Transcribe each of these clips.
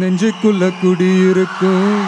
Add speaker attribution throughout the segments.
Speaker 1: நெஞ்சுக்குள்ள குடியிருக்கும்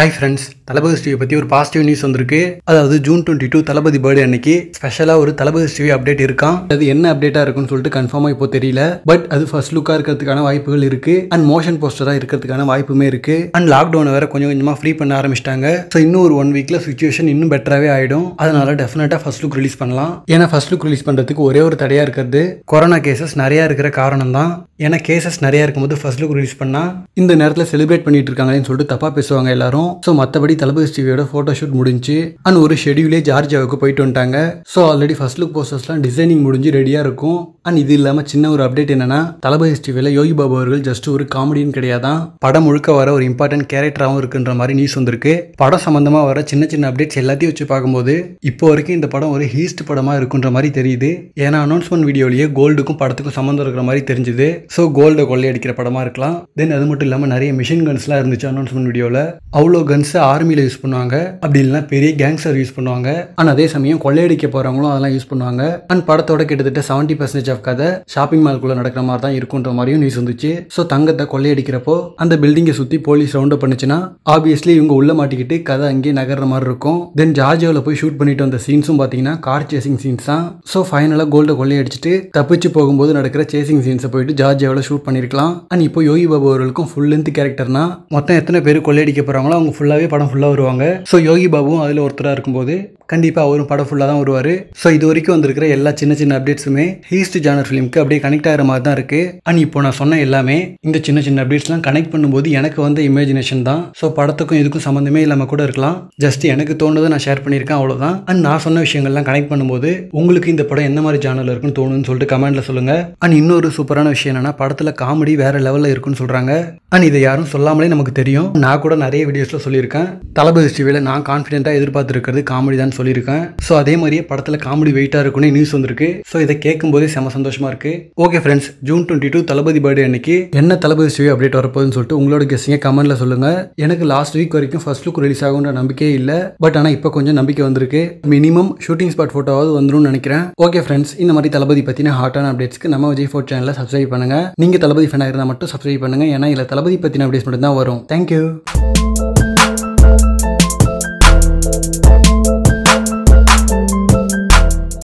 Speaker 1: hi friends தளபதி ஸ்டிவி பற்றி ஒரு பாசிட்டிவ் நியூஸ் வந்திருக்கு அதாவது June twenty two Thalapathy birthday அன்னைக்கு ஸ்பெஷலாக ஒரு தளபதி ஸ்டிவி அப்டேட் இருக்கான் அது என்ன அப்டேட்டாக இருக்குன்னு சொல்லிட்டு கன்ஃபார்மாக இப்போ தெரியல பட் அது ஃபர்ஸ்ட் லுக்காக இருக்கிறதுக்கான வாய்ப்புகள் இருக்கு அண்ட் மோஷன் போஸ்டராக இருக்கிறதுக்கான வாய்ப்புமே இருக்கு அண்ட் லாக்டவுனை வேற கொஞ்சம் கொஞ்சமாக ஃப்ரீ பண்ண ஆரம்பிச்சிட்டாங்க ஸோ இன்னும் ஒரு ஒன் வீக்கில் சுச்சுவேஷன் இன்னும் பெட்டராகவே ஆகிடும் அதனால டெஃபினட்டாக ஃபர்ஸ்ட் லுக் ரிலீஸ் பண்ணலாம் ஏன்னா ஃபர்ஸ்ட் லுக் ரிலீஸ் பண்ணுறதுக்கு ஒரே ஒரு தடையாக இருக்கிறது கொரோனா கேசஸ் நிறையா இருக்கிற காரணம் தான் ஏன்னா கேசஸ் நிறையா இருக்கும்போது ஃபர்ஸ்ட் லுக் ரிலீஸ் பண்ணால் இந்த நேரத்தில் செலிப்ரேட் பண்ணிட்டு இருக்காங்கன்னு சொல்லிட்டு தப்பாக பேசுவாங்க எல்லாரும் இருக்கும் ஸோ மற்றபடி தளபதி ஸ்டீவியோட ஃபோட்டோ ஷூட் முடிஞ்சு அண்ட் ஒரு ஷெடியூலே ஜார்ஜியாவுக்கு போயிட்டு வந்துட்டாங்க ஸோ ஆல்ரெடி ஃபர்ஸ்ட் லுக் போஸ்டர்ஸ்லாம் டிசைனிங் முடிஞ்சு ரெடியாக இருக்கும் அண்ட் இது இல்லாமல் சின்ன ஒரு அப்டேட் என்னன்னா தளபதி ஸ்டீவியில் யோகி பாபு அவர்கள் ஜஸ்ட் ஒரு காமெடின்னு கிடையாதான் படம் முழுக்க வர ஒரு இம்பார்ட்டன்ட் கேரக்டராகவும் இருக்குன்ற மாதிரி நியூஸ் வந்திருக்கு படம் சம்மந்தமாக வர சின்ன சின்ன அப்டேட்ஸ் எல்லாத்தையும் வச்சு பார்க்கும்போது இப்போ வரைக்கும் இந்த படம் ஒரு ஹீஸ்ட் படமாக இருக்குன்ற மாதிரி தெரியுது ஏன்னா அனௌன்ஸ்மெண்ட் வீடியோலேயே கோல்டுக்கும் படத்துக்கும் சம்மந்தம் இருக்கிற மாதிரி தெரிஞ்சுது ஸோ கோல்டை கொள்ளையடிக்கிற படமாக இருக்கலாம் தென் அது மட்டும் இல்லாமல் நிறைய மிஷின் கன்ஸ்லாம் இருந்துச்சு அனௌன்ஸ்மெண்ட் வீடியோவில் அவ்வளோ எவ்வளோ கன்ஸ் ஆர்மியில் யூஸ் பண்ணுவாங்க அப்படி இல்லை பெரிய கேங்ஸ்டர் யூஸ் பண்ணுவாங்க ஆனால் அதே சமயம் கொள்ளையடிக்க போகிறவங்களும் அதெல்லாம் யூஸ் பண்ணுவாங்க அண்ட் படத்தோட கிட்டத்தட்ட செவன்ட்டி பர்சன்டேஜ் ஆஃப் கதை ஷாப்பிங் மால்குள்ள நடக்கிற மாதிரி தான் இருக்குன்ற மாதிரியும் நியூஸ் வந்துச்சு ஸோ தங்கத்தை கொள்ளையடிக்கிறப்போ அந்த பில்டிங்கை சுற்றி போலீஸ் ரவுண்டப் பண்ணுச்சுன்னா ஆப்வியஸ்லி இவங்க உள்ள மாட்டிக்கிட்டு கதை அங்கேயே நகர்ற மாதிரி இருக்கும் தென் ஜார்ஜியாவில் போய் ஷூட் பண்ணிட்டு வந்த சீன்ஸும் பார்த்தீங்கன்னா கார் சேசிங் சீன்ஸ் தான் ஸோ ஃபைனலாக கோல்டை கொள்ளையடிச்சிட்டு தப்பிச்சு போகும்போது நடக்கிற சேசிங் சீன்ஸை போயிட்டு ஜார்ஜியாவில் ஷூட் பண்ணியிருக்கலாம் அண்ட் இப்போ யோகி பாபு அவர்களுக்கும் ஃபுல் லென்த் கேரக்டர்னா மொத்தம் எத்தனை பேர் கொள்ளையடிக்க போகிறாங்களோ அவங்க ஃபுல்லாகவே படம் ஃபுல்லாக வருவாங்க ஸோ யோகி பாபுவும் அதில் ஒருத்தராக இருக்கும்போது கண்டிப்பாக அவரும் படம் ஃபுல்லாக தான் வருவார் ஸோ இது வரைக்கும் வந்திருக்கிற எல்லா சின்ன சின்ன அப்டேட்ஸுமே ஹீஸ்ட் ஜானர் ஃபிலிம்க்கு அப்படியே கனெக்ட் ஆகிற மாதிரி தான் இருக்குது அண்ட் இப்போ நான் சொன்ன எல்லாமே இந்த சின்ன சின்ன அப்டேட்ஸ்லாம் கனெக்ட் பண்ணும்போது எனக்கு வந்த இமேஜினேஷன் தான் ஸோ படத்துக்கும் இதுக்கும் சம்மந்தமே இல்லாமல் கூட இருக்கலாம் ஜஸ்ட் எனக்கு தோணுதை நான் ஷேர் பண்ணியிருக்கேன் அவ்வளோதான் அண்ட் நான் சொன்ன விஷயங்கள்லாம் கனெக்ட் பண்ணும்போது உங்களுக்கு இந்த படம் என்ன மாதிரி ஜானல் இருக்குன்னு தோணுன்னு சொல்லிட்டு கமெண்ட்டில் சொல்லுங்கள் அண்ட் இன்னொரு சூப்பரான விஷயம் என்னென்னா படத்தில் காமெடி வேறு லெவலில் இருக்குன்னு சொல்கிறாங்க அண்ட் இதை யாரும் சொல்லாமலே நமக்கு தெரியும் நான் கூட நிறைய வீடியோஸில் சொல்லியிருக்கேன் தளபதி டிவியில் நான் கான்ஃபிடென்ட்டாக எதிர்பார்த்துருக்கிறது காமெடி தான் சொல்லியிருக்கேன் ஸோ அதே மாதிரியே படத்தில் காமெடி வெயிட்டாக இருக்குன்னு நியூஸ் வந்திருக்கு ஸோ இதை கேட்கும் போதே செம சந்தோஷமாக இருக்குது okay friends June twenty two Thalapathy birthday அன்னைக்கு என்ன தளபதி சிவி அப்டேட் வரப்போகுதுன்னு சொல்லிட்டு உங்களோட கெஸ்டிங்க கமெண்ட்டில் சொல்லுங்கள் எனக்கு லாஸ்ட் வீக் வரைக்கும் ஃபர்ஸ்ட் லுக் ரிலீஸ் ஆகுன்ற நம்பிக்கையே இல்லை பட் ஆனால் இப்போ கொஞ்சம் நம்பிக்கை வந்திருக்கு மினிமம் ஷூட்டிங் ஸ்பாட் ஃபோட்டோவாவது வந்துடும் நினைக்கிறேன் ஓகே ஃப்ரெண்ட்ஸ் இந்த மாதிரி தளபதி பற்றின ஹாட்டான அப்டேட்ஸ்க்கு நம்ம விஜய் ஃபோர் சேனலில் சப்ஸ்கிரைப் பண்ணுங்கள் நீங்கள் தளபதி ஃபேனாக இருந்தால் மட்டும் சப்ஸ்கிரைப் பண்ணுங்கள் ஏன்னா இதில் தளபதி பற்றின அப்டேட்ஸ் மட்டும் தான் வரும் தேங்க்யூ